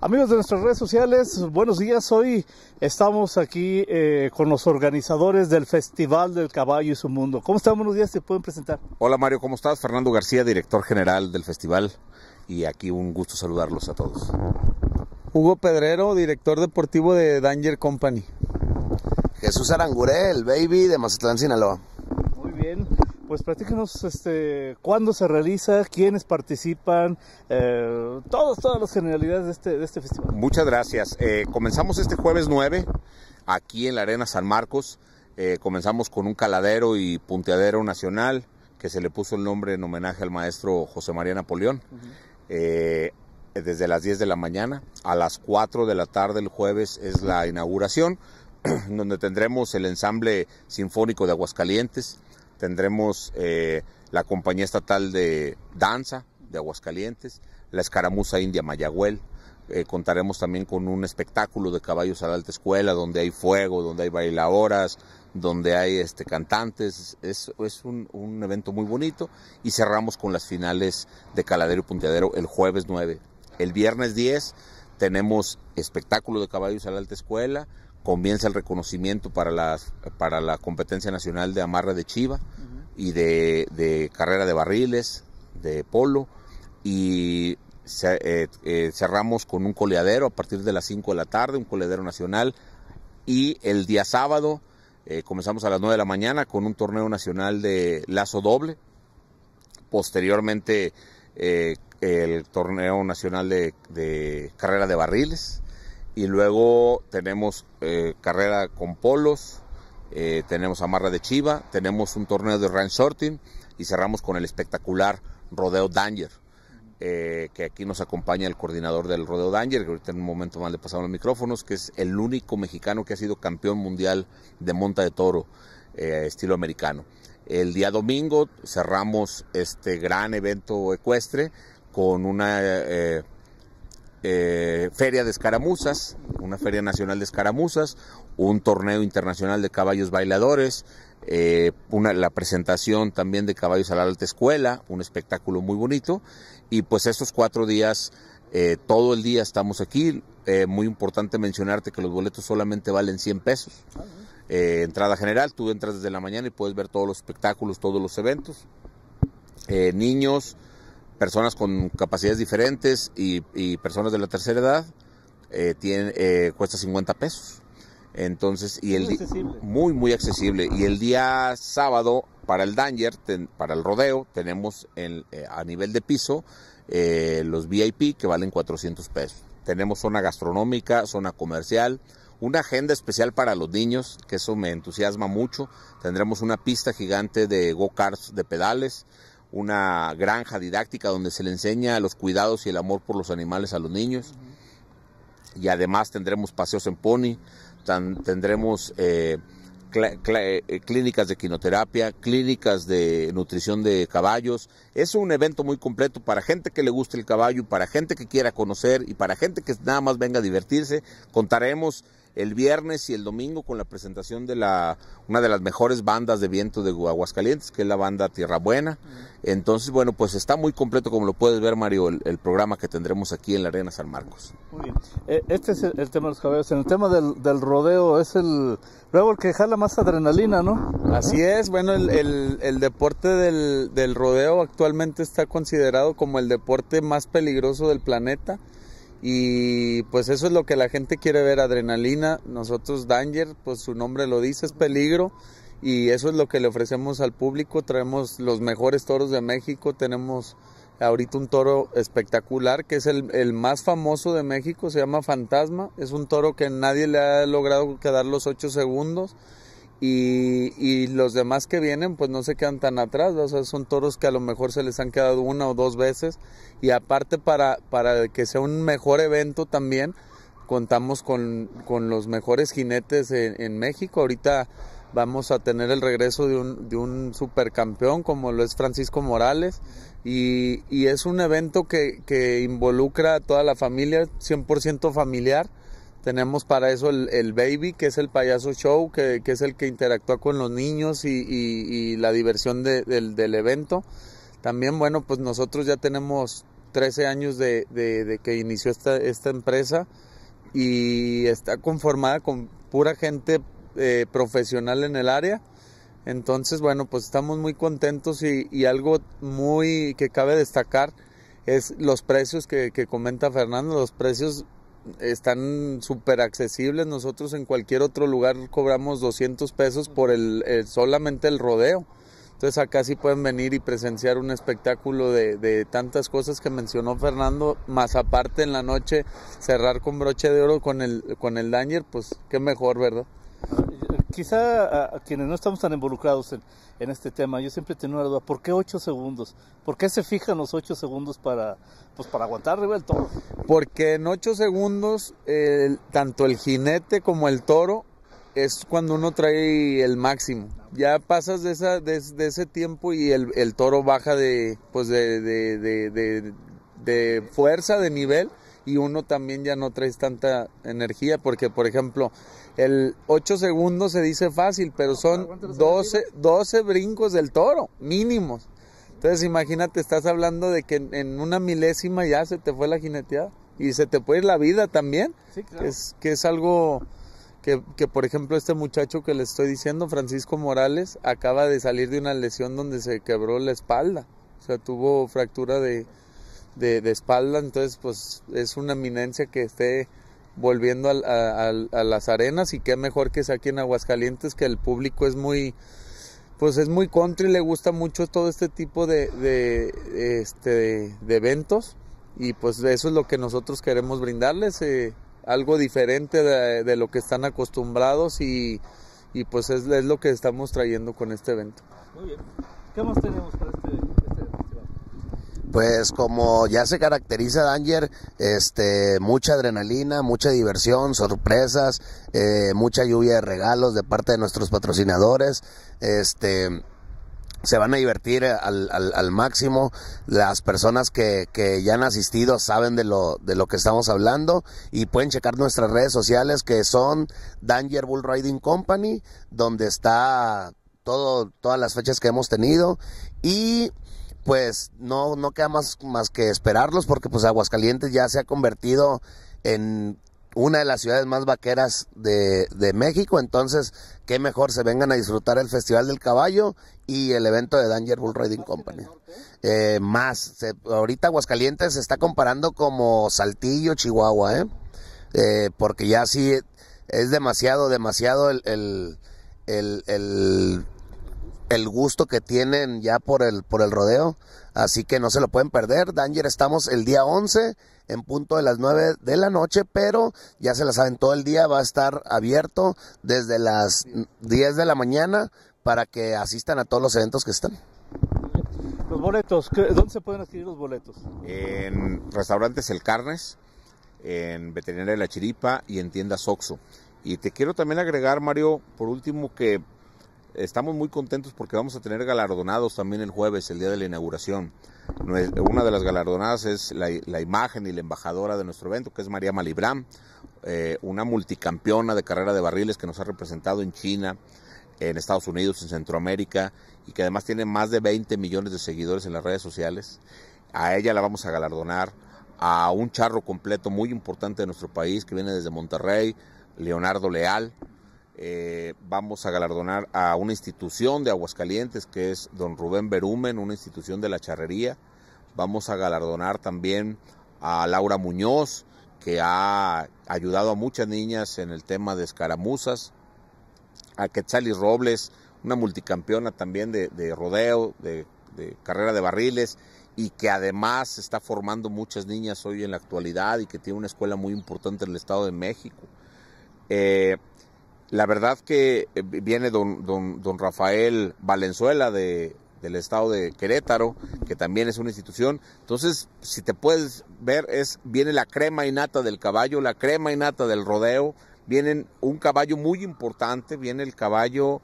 Amigos de nuestras redes sociales, buenos días. Hoy estamos aquí eh, con los organizadores del Festival del Caballo y su Mundo. ¿Cómo están? Buenos días, se pueden presentar. Hola Mario, ¿cómo estás? Fernando García, director general del festival. Y aquí un gusto saludarlos a todos. Hugo Pedrero, director deportivo de Danger Company. Jesús Aranguré, el baby de Mazatlán, Sinaloa. Muy bien, pues platícanos este, cuándo se realiza, quiénes participan, eh, todas las generalidades de este, este festival. Muchas gracias. Eh, comenzamos este jueves 9 aquí en la Arena San Marcos. Eh, comenzamos con un caladero y punteadero nacional que se le puso el nombre en homenaje al maestro José María Napoleón. desde las 10 de la mañana. A las 4 de la tarde el jueves es la inauguración. donde tendremos el ensamble sinfónico de Aguascalientes, tendremos eh, la compañía estatal de danza de Aguascalientes, la escaramuza india Mayagüel, eh, contaremos también con un espectáculo de caballos a la alta escuela, donde hay fuego, donde hay bailadoras, donde hay este, cantantes. Es, un, un, evento muy bonito. Y cerramos con las finales de Caladero y Punteadero el jueves 9. El viernes 10 tenemos espectáculo de caballos a la alta escuela comienza el reconocimiento para, las, para la competencia nacional de amarre de chiva y de, carrera de barriles, de polo, y eh, eh, cerramos con un coleadero a partir de las 5 de la tarde, un coleadero nacional, y el día sábado eh, comenzamos a las 9 de la mañana con un torneo nacional de lazo doble, posteriormente el torneo nacional de carrera de barriles, y luego tenemos eh, carrera con polos, eh, tenemos amarra de chiva, tenemos un torneo de ranch Sorting y cerramos con el espectacular rodeo Danger. Eh, que aquí nos acompaña el coordinador del Rodeo Danger, que ahorita en un momento más le pasamos los micrófonos, que es el único mexicano que ha sido campeón mundial de monta de toro, estilo americano. El día domingo cerramos este gran evento ecuestre con una eh, feria de escaramuzas, una feria nacional de escaramuzas, un torneo internacional de caballos bailadores, eh, la presentación también de caballos a la alta escuela, un espectáculo muy bonito. Y pues estos cuatro días, eh, todo el día estamos aquí. muy importante mencionarte que los boletos solamente valen 100 pesos. entrada general, tú entras desde la mañana y puedes ver todos los espectáculos, todos los eventos. niños, personas con capacidades diferentes y, personas de la tercera edad, eh, eh, cuesta 50 pesos. Entonces, y el muy, muy, accesible. Y el día sábado, para el Danger, para el rodeo, tenemos eh, a nivel de piso los VIP que valen 400 pesos. Tenemos zona gastronómica, zona comercial, una agenda especial para los niños, que eso me entusiasma mucho. Tendremos una pista gigante de go-karts de pedales una granja didáctica donde se le enseña los cuidados y el amor por los animales a los niños. Y además tendremos paseos en pony, tendremos eh, eh, clínicas de quinoterapia, clínicas de nutrición de caballos. Es un evento muy completo para gente que le guste el caballo, para gente que quiera conocer y para gente que nada más venga a divertirse. Contaremos el viernes y el domingo con la presentación de la, una de las mejores bandas de viento de Aguascalientes, que es la banda Tierra Buena. Entonces, bueno, pues está muy completo, como lo puedes ver, Mario, el, programa que tendremos aquí en la Arena San Marcos. Muy bien. Eh, este es el, tema de los caballos. En el tema del, rodeo es el, luego el que jala más adrenalina, ¿no? Así es. Bueno, el, deporte del, del rodeo actualmente está considerado como el deporte más peligroso del planeta. Y pues eso es lo que la gente quiere ver, adrenalina. Nosotros Danger, pues su nombre lo dice, es peligro. Y eso es lo que le ofrecemos al público. Traemos los mejores toros de México. Tenemos ahorita un toro espectacular que es el, más famoso de México. Se llama Fantasma. Es un toro que nadie le ha logrado quedar los ocho segundos. Y, los demás que vienen pues no se quedan tan atrás, o sea, son toros que a lo mejor se les han quedado una o dos veces y aparte para, que sea un mejor evento también contamos con, los mejores jinetes en, México, ahorita vamos a tener el regreso de un, de un supercampeón como lo es Francisco Morales y, es un evento que, que involucra a toda la familia, 100% familiar tenemos para eso el, el, Baby, que es el payaso show, que, que, es el que interactúa con los niños y, y, la diversión del, del, evento. También, bueno, pues nosotros ya tenemos 13 años de, de, que inició esta, esta, empresa y está conformada con pura gente eh, profesional en el área. Entonces, bueno, pues estamos muy contentos y, y algo muy que cabe destacar es los precios que, que comenta Fernando, los precios están súper accesibles. Nosotros en cualquier otro lugar cobramos 200 pesos por el, eh, solamente el rodeo. Entonces acá sí pueden venir y presenciar un espectáculo de, tantas cosas que mencionó Fernando, más aparte en la noche cerrar con broche de oro con el, con el Danger, pues qué mejor, ¿verdad? quizá a, quienes no estamos tan involucrados en, este tema, yo siempre tengo una duda, ¿por qué 8 segundos? ¿Por qué se fijan los 8 segundos para, pues, para aguantar arriba el toro? Porque en 8 segundos tanto el jinete como el toro es cuando uno trae el máximo. Ya pasas de, esa, de, ese tiempo y el, el, toro baja de, pues de, de fuerza, de nivel y uno también ya no traes tanta energía porque por ejemplo el 8 segundos se dice fácil pero son 12, brincos del toro mínimos entonces imagínate estás hablando de que en una milésima ya se te fue la jineteada y se te puede la vida también que es, que es algo que, que, por ejemplo este muchacho que le estoy diciendo Francisco Morales acaba de salir de una lesión donde se quebró la espalda o sea tuvo fractura de de, espalda, entonces pues es una eminencia que esté volviendo a, las arenas y qué mejor que sea aquí en Aguascalientes que el público es muy pues es muy country le gusta mucho todo este tipo de, este de eventos y pues eso es lo que nosotros queremos brindarles eh, algo diferente de, lo que están acostumbrados y, pues es, es, lo que estamos trayendo con este evento muy bien qué más tenemos para este evento pues como ya se caracteriza Danger, este, mucha adrenalina, mucha diversión, sorpresas, eh, mucha lluvia de regalos de parte de nuestros patrocinadores, este, se van a divertir al, máximo. Las personas que, ya han asistido saben de lo, de lo que estamos hablando y pueden checar nuestras redes sociales que son Danger Bull Riding Company, donde está todo, todas las fechas que hemos tenido y pues no, no queda más, más que esperarlos porque pues Aguascalientes ya se ha convertido en una de las ciudades más vaqueras de, de, México, entonces qué mejor se vengan a disfrutar el Festival del Caballo y el evento de Danger Bull Riding Company. ¿eh? Eh, más, ahorita Aguascalientes se está comparando como Saltillo, Chihuahua, ¿eh? ¿eh? porque ya sí es demasiado, demasiado el, el, el el gusto que tienen ya por el, por el rodeo. Así que no se lo pueden perder. Danger estamos el día 11 en punto de las 9 de la noche, pero ya se la saben, todo el día va a estar abierto desde las 10 de la mañana para que asistan a todos los eventos que están. Los boletos, ¿dónde se pueden adquirir los boletos? En restaurantes El Carnes, en Veterinaria de la Chiripa y en tiendas Oxo. Y te quiero también agregar, Mario, por último, que estamos muy contentos porque vamos a tener galardonados también el jueves, el día de la inauguración. Una de las galardonadas es la, imagen y la embajadora de nuestro evento, que es María Malibram, eh, una multicampeona de carrera de barriles que nos ha representado en China, en Estados Unidos, en Centroamérica, y que además tiene más de 20 millones de seguidores en las redes sociales. A ella la vamos a galardonar, a un charro completo muy importante de nuestro país que viene desde Monterrey, Leonardo Leal, eh, vamos a galardonar a una institución de Aguascalientes que es don Rubén Berumen, una institución de la charrería. Vamos a galardonar también a Laura Muñoz, que ha ayudado a muchas niñas en el tema de escaramuzas, a Quetzalis Robles, una multicampeona también de, rodeo, de, carrera de barriles, y que además está formando muchas niñas hoy en la actualidad y que tiene una escuela muy importante en el Estado de México. Eh, la verdad que eh, viene don, don, Rafael Valenzuela de, del estado de Querétaro, que también es una institución. Entonces, si te puedes ver, es, viene la crema y nata del caballo, la crema y nata del rodeo, vienen un caballo muy importante, viene el caballo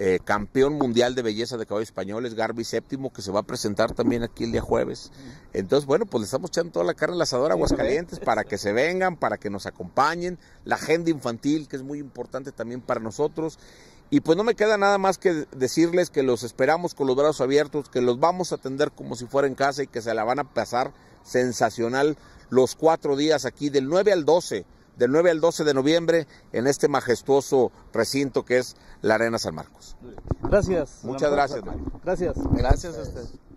eh, campeón mundial de belleza de caballos españoles, es Garby VII, que se va a presentar también aquí el día jueves. Entonces, bueno, pues le estamos echando toda la carne al asador a Aguascalientes para que se vengan, para que nos acompañen. La agenda infantil, que es muy importante también para nosotros. Y pues no me queda nada más que decirles que los esperamos con los brazos abiertos, que los vamos a atender como si fuera en casa y que se la van a pasar sensacional los cuatro días aquí, del 9 al 12 del 9 al 12 de noviembre en este majestuoso recinto que es la Arena San Marcos. Gracias. Muchas gracias, Mario. Gracias. Gracias a usted.